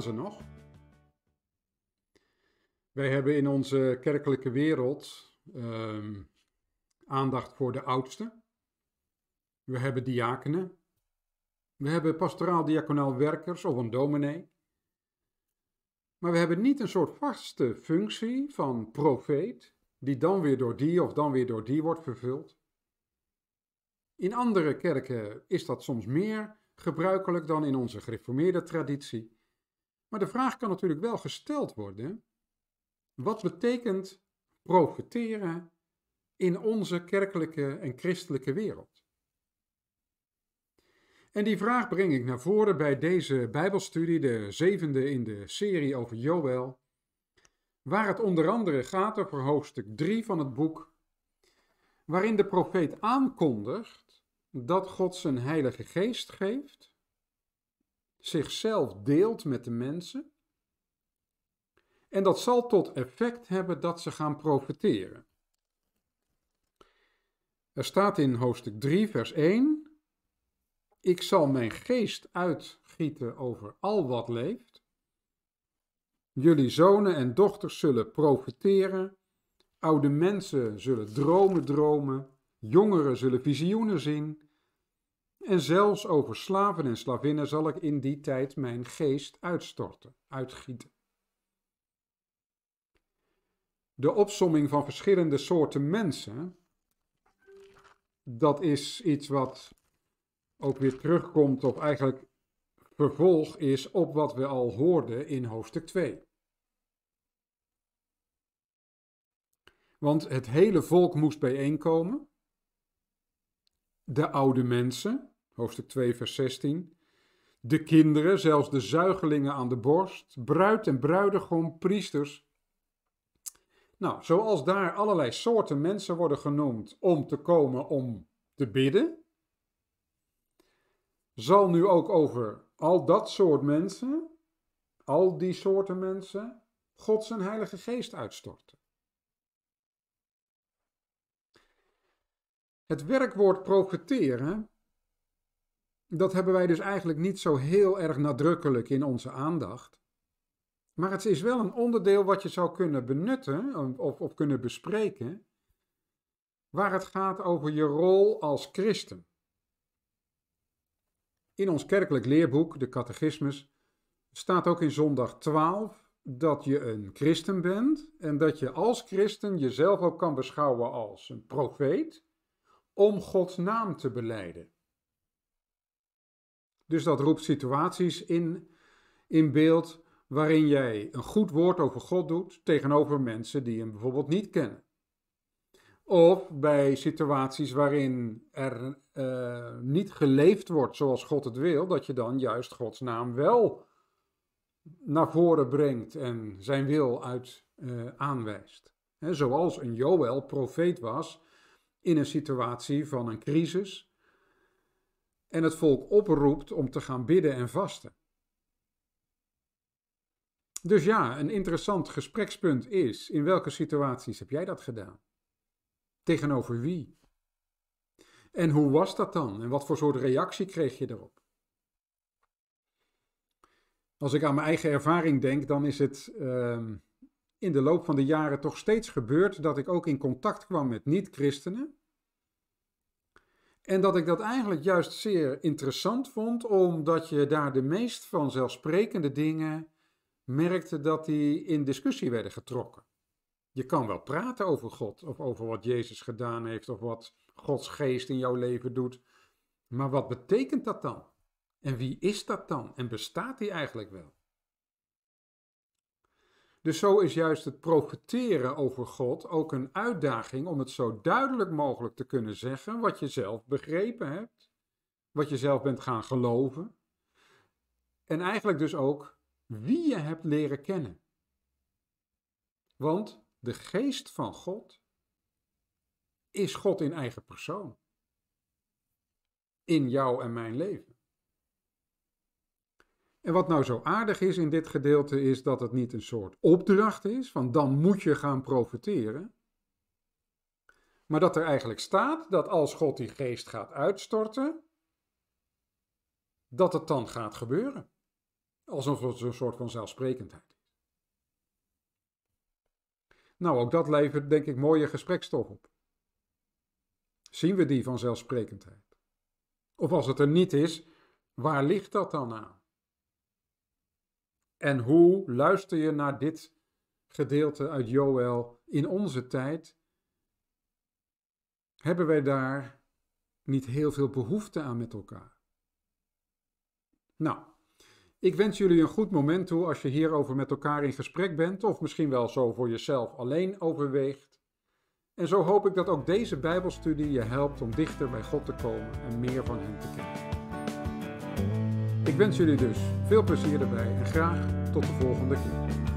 ze nog? Wij hebben in onze kerkelijke wereld ehm, aandacht voor de oudsten. We hebben diakenen. We hebben pastoraal-diaconaal werkers of een dominee. Maar we hebben niet een soort vaste functie van profeet, die dan weer door die of dan weer door die wordt vervuld. In andere kerken is dat soms meer gebruikelijk dan in onze gereformeerde traditie. Maar de vraag kan natuurlijk wel gesteld worden: wat betekent profiteren in onze kerkelijke en christelijke wereld? En die vraag breng ik naar voren bij deze Bijbelstudie, de zevende in de serie over Joël, waar het onder andere gaat over hoofdstuk 3 van het boek, waarin de profeet aankondigt dat God zijn Heilige Geest geeft zichzelf deelt met de mensen. En dat zal tot effect hebben dat ze gaan profiteren. Er staat in hoofdstuk 3, vers 1: Ik zal mijn geest uitgieten over al wat leeft. Jullie zonen en dochters zullen profiteren. Oude mensen zullen dromen dromen. Jongeren zullen visioenen zien. En zelfs over slaven en slavinnen zal ik in die tijd mijn geest uitstorten, uitgieten. De opsomming van verschillende soorten mensen, dat is iets wat ook weer terugkomt of eigenlijk vervolg is op wat we al hoorden in hoofdstuk 2. Want het hele volk moest bijeenkomen. De oude mensen, hoofdstuk 2, vers 16. De kinderen, zelfs de zuigelingen aan de borst, bruid en bruidegom, priesters. Nou, zoals daar allerlei soorten mensen worden genoemd om te komen om te bidden, zal nu ook over al dat soort mensen, al die soorten mensen, God zijn Heilige Geest uitstorten. Het werkwoord profeteren dat hebben wij dus eigenlijk niet zo heel erg nadrukkelijk in onze aandacht. Maar het is wel een onderdeel wat je zou kunnen benutten of, of kunnen bespreken, waar het gaat over je rol als christen. In ons kerkelijk leerboek, de Catechismus, staat ook in zondag 12 dat je een christen bent en dat je als christen jezelf ook kan beschouwen als een profeet om Gods naam te beleiden. Dus dat roept situaties in, in beeld waarin jij een goed woord over God doet tegenover mensen die hem bijvoorbeeld niet kennen. Of bij situaties waarin er eh, niet geleefd wordt zoals God het wil, dat je dan juist Gods naam wel naar voren brengt en zijn wil uit eh, aanwijst. zoals een Joël profeet was in een situatie van een crisis, en het volk oproept om te gaan bidden en vasten. Dus ja, een interessant gesprekspunt is: in welke situaties heb jij dat gedaan? Tegenover wie? En hoe was dat dan? En wat voor soort reactie kreeg je erop? Als ik aan mijn eigen ervaring denk, dan is het ehm, in de loop van de jaren toch steeds gebeurd dat ik ook in contact kwam met niet-christenen en dat ik dat eigenlijk juist zeer interessant vond, omdat je daar de meest vanzelfsprekende dingen merkte dat die in discussie werden getrokken. Je kan wel praten over God of over wat Jezus gedaan heeft of wat Gods geest in jouw leven doet, maar wat betekent dat dan? En wie is dat dan? En bestaat die eigenlijk wel? Dus zo is juist het profeteren over God ook een uitdaging om het zo duidelijk mogelijk te kunnen zeggen wat je zelf begrepen hebt, wat je zelf bent gaan geloven en eigenlijk dus ook wie je hebt leren kennen. Want de geest van God is God in eigen persoon, in jou en mijn leven. En wat nou zo aardig is in dit gedeelte is dat het niet een soort opdracht is, van dan moet je gaan profiteren. Maar dat er eigenlijk staat dat als God die geest gaat uitstorten, dat het dan gaat gebeuren. Alsof het een soort van zelfsprekendheid is. Nou, ook dat levert denk ik mooie gesprekstof op. Zien we die vanzelfsprekendheid? Of als het er niet is, waar ligt dat dan aan? En hoe luister je naar dit gedeelte uit Joël in onze tijd? Hebben wij daar niet heel veel behoefte aan met elkaar? Nou, ik wens jullie een goed moment toe als je hierover met elkaar in gesprek bent, of misschien wel zo voor jezelf alleen overweegt. En zo hoop ik dat ook deze Bijbelstudie je helpt om dichter bij God te komen en meer van Hem te kennen. Ik wens jullie dus veel plezier erbij en graag tot de volgende keer.